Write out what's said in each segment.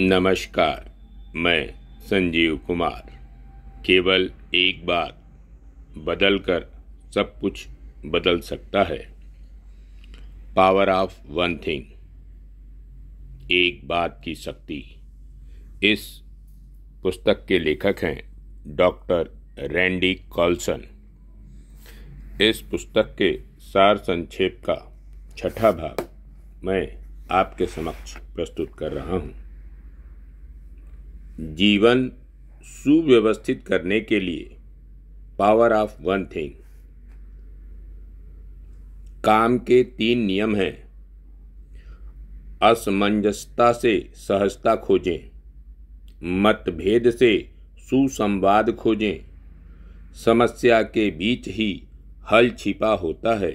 नमस्कार मैं संजीव कुमार केवल एक बार बदल कर सब कुछ बदल सकता है पावर ऑफ वन थिंग एक बात की शक्ति इस पुस्तक के लेखक हैं डॉक्टर रैंडी कॉल्सन इस पुस्तक के सार संक्षेप का छठा भाग मैं आपके समक्ष प्रस्तुत कर रहा हूँ जीवन सुव्यवस्थित करने के लिए पावर ऑफ वन थिंग काम के तीन नियम हैं असमंजसता से सहजता खोजें मतभेद से सुसंवाद खोजें समस्या के बीच ही हल छिपा होता है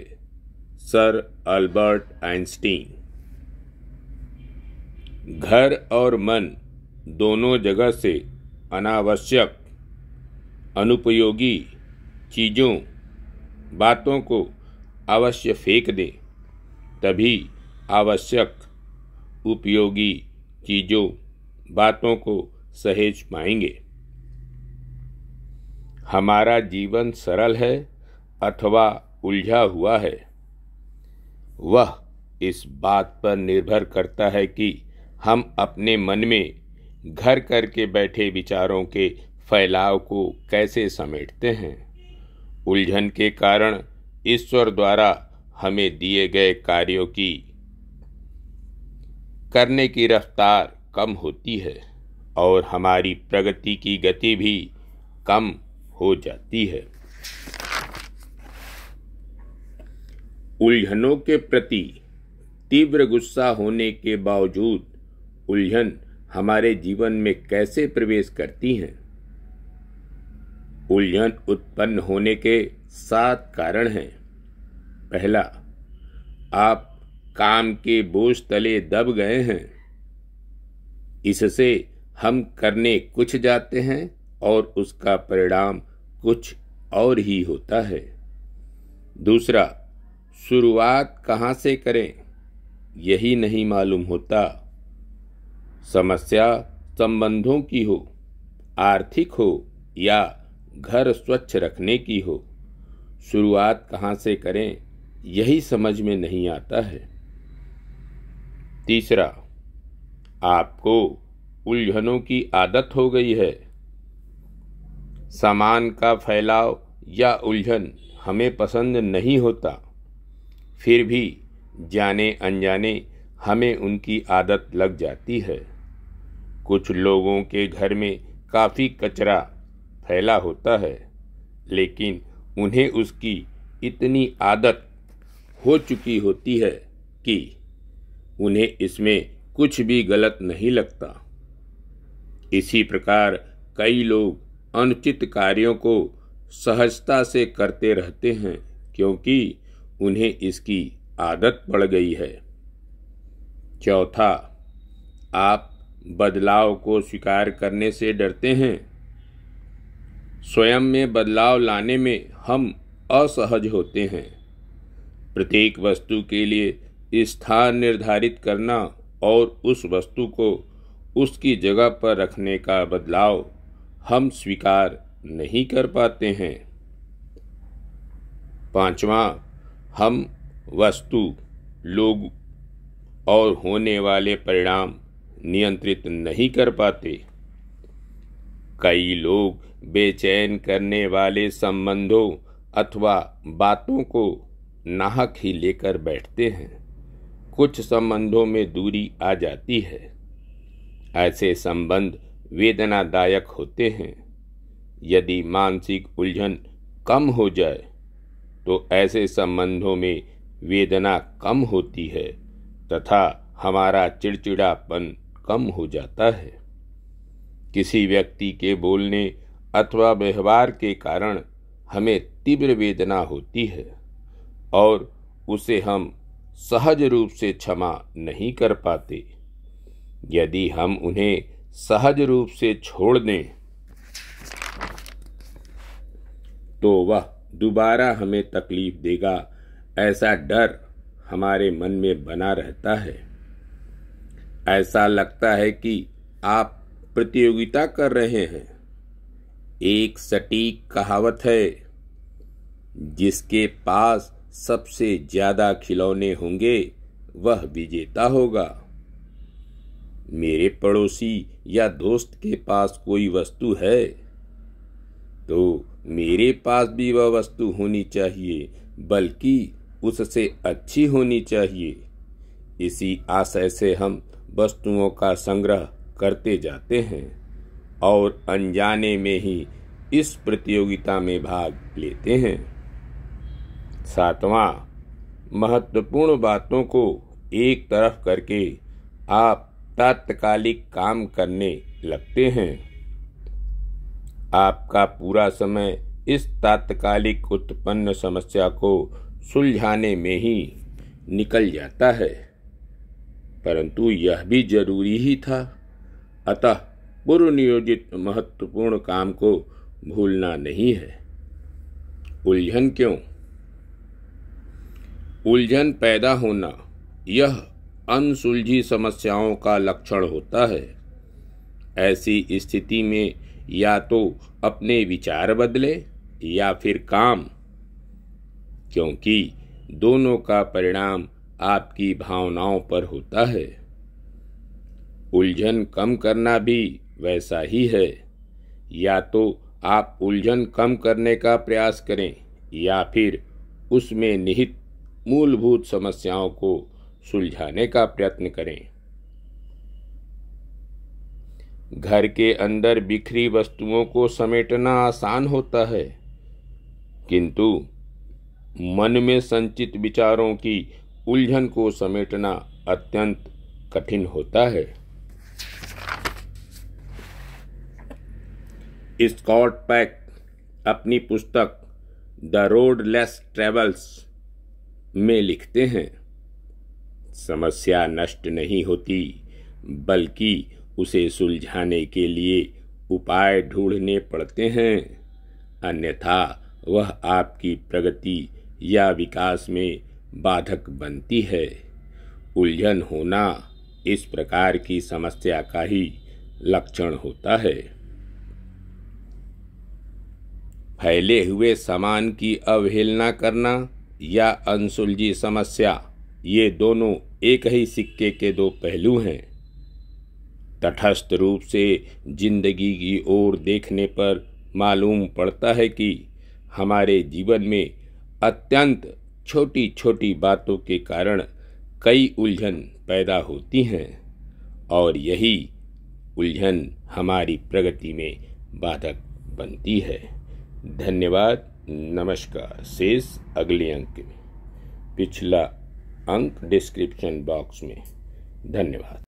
सर अल्बर्ट आइंस्टीन घर और मन दोनों जगह से अनावश्यक अनुपयोगी चीज़ों बातों को अवश्य फेंक दें तभी आवश्यक उपयोगी चीज़ों बातों को सहेज पाएंगे हमारा जीवन सरल है अथवा उलझा हुआ है वह इस बात पर निर्भर करता है कि हम अपने मन में घर करके बैठे विचारों के फैलाव को कैसे समेटते हैं उलझन के कारण ईश्वर द्वारा हमें दिए गए कार्यों की करने की रफ्तार कम होती है और हमारी प्रगति की गति भी कम हो जाती है उलझनों के प्रति तीव्र गुस्सा होने के बावजूद उलझन हमारे जीवन में कैसे प्रवेश करती हैं उलझन उत्पन्न होने के सात कारण हैं पहला आप काम के बोझ तले दब गए हैं इससे हम करने कुछ जाते हैं और उसका परिणाम कुछ और ही होता है दूसरा शुरुआत कहाँ से करें यही नहीं मालूम होता समस्या संबंधों की हो आर्थिक हो या घर स्वच्छ रखने की हो शुरुआत कहाँ से करें यही समझ में नहीं आता है तीसरा आपको उलझनों की आदत हो गई है सामान का फैलाव या उलझन हमें पसंद नहीं होता फिर भी जाने अनजाने हमें उनकी आदत लग जाती है कुछ लोगों के घर में काफ़ी कचरा फैला होता है लेकिन उन्हें उसकी इतनी आदत हो चुकी होती है कि उन्हें इसमें कुछ भी गलत नहीं लगता इसी प्रकार कई लोग अनुचित कार्यों को सहजता से करते रहते हैं क्योंकि उन्हें इसकी आदत पड़ गई है चौथा आप बदलाव को स्वीकार करने से डरते हैं स्वयं में बदलाव लाने में हम असहज होते हैं प्रत्येक वस्तु के लिए स्थान निर्धारित करना और उस वस्तु को उसकी जगह पर रखने का बदलाव हम स्वीकार नहीं कर पाते हैं पांचवा हम वस्तु लोग और होने वाले परिणाम नियंत्रित नहीं कर पाते कई लोग बेचैन करने वाले संबंधों अथवा बातों को नाहक ही लेकर बैठते हैं कुछ संबंधों में दूरी आ जाती है ऐसे संबंध वेदनादायक होते हैं यदि मानसिक उलझन कम हो जाए तो ऐसे संबंधों में वेदना कम होती है तथा हमारा चिड़चिड़ापन कम हो जाता है किसी व्यक्ति के बोलने अथवा व्यवहार के कारण हमें तीव्र वेदना होती है और उसे हम सहज रूप से क्षमा नहीं कर पाते यदि हम उन्हें सहज रूप से छोड़ दें तो वह दोबारा हमें तकलीफ देगा ऐसा डर हमारे मन में बना रहता है ऐसा लगता है कि आप प्रतियोगिता कर रहे हैं एक सटीक कहावत है जिसके पास सबसे ज़्यादा खिलौने होंगे वह विजेता होगा मेरे पड़ोसी या दोस्त के पास कोई वस्तु है तो मेरे पास भी वह वस्तु होनी चाहिए बल्कि उससे अच्छी होनी चाहिए इसी आशय से हम वस्तुओं का संग्रह करते जाते हैं और अनजाने में ही इस प्रतियोगिता में भाग लेते हैं सातवां महत्वपूर्ण बातों को एक तरफ करके आप तात्कालिक काम करने लगते हैं आपका पूरा समय इस तात्कालिक उत्पन्न समस्या को सुलझाने में ही निकल जाता है परंतु यह भी जरूरी ही था अतः पूर्व नियोजित महत्वपूर्ण काम को भूलना नहीं है उलझन क्यों उलझन पैदा होना यह अनसुलझी समस्याओं का लक्षण होता है ऐसी स्थिति में या तो अपने विचार बदले या फिर काम क्योंकि दोनों का परिणाम आपकी भावनाओं पर होता है उलझन कम करना भी वैसा ही है या तो आप उलझन कम करने का प्रयास करें या फिर उसमें निहित मूलभूत समस्याओं को सुलझाने का प्रयत्न करें घर के अंदर बिखरी वस्तुओं को समेटना आसान होता है किंतु मन में संचित विचारों की उलझन को समेटना अत्यंत कठिन होता है स्कॉट पैक अपनी पुस्तक द रोड लेस ट्रेवल्स में लिखते हैं समस्या नष्ट नहीं होती बल्कि उसे सुलझाने के लिए उपाय ढूंढने पड़ते हैं अन्यथा वह आपकी प्रगति या विकास में बाधक बनती है उलझन होना इस प्रकार की समस्या का ही लक्षण होता है फैले हुए सामान की अवहेलना करना या अनसुलझी समस्या ये दोनों एक ही सिक्के के दो पहलू हैं तटस्थ रूप से जिंदगी की ओर देखने पर मालूम पड़ता है कि हमारे जीवन में अत्यंत छोटी छोटी बातों के कारण कई उलझन पैदा होती हैं और यही उलझन हमारी प्रगति में बाधक बनती है धन्यवाद नमस्कार शेष अगले अंक में पिछला अंक डिस्क्रिप्शन बॉक्स में धन्यवाद